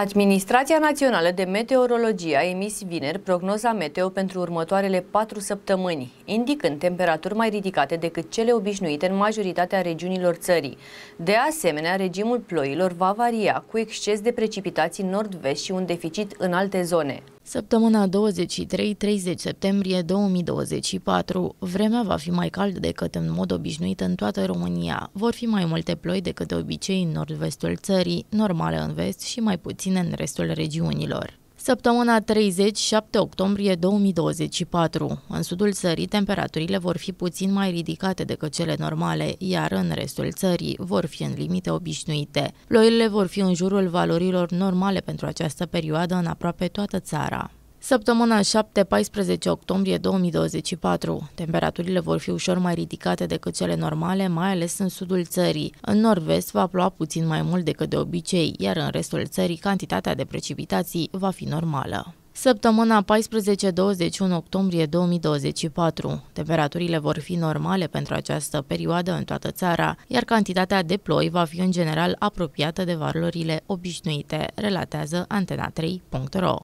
Administrația Națională de Meteorologie a emis vineri prognoza meteo pentru următoarele patru săptămâni, indicând temperaturi mai ridicate decât cele obișnuite în majoritatea regiunilor țării. De asemenea, regimul ploilor va varia, cu exces de precipitații nord-vest și un deficit în alte zone. Săptămâna 23-30 septembrie 2024, vremea va fi mai caldă decât în mod obișnuit în toată România. Vor fi mai multe ploi decât de obicei în nord-vestul țării, normale în vest și mai puține în restul regiunilor. Săptămâna 37, 7 octombrie 2024. În sudul țării, temperaturile vor fi puțin mai ridicate decât cele normale, iar în restul țării vor fi în limite obișnuite. Ploile vor fi în jurul valorilor normale pentru această perioadă în aproape toată țara. Săptămâna 7-14 octombrie 2024. Temperaturile vor fi ușor mai ridicate decât cele normale, mai ales în sudul țării. În nord-vest va ploa puțin mai mult decât de obicei, iar în restul țării cantitatea de precipitații va fi normală. Săptămâna 14-21 octombrie 2024. Temperaturile vor fi normale pentru această perioadă în toată țara, iar cantitatea de ploi va fi în general apropiată de valorile obișnuite, relatează antena3.ro.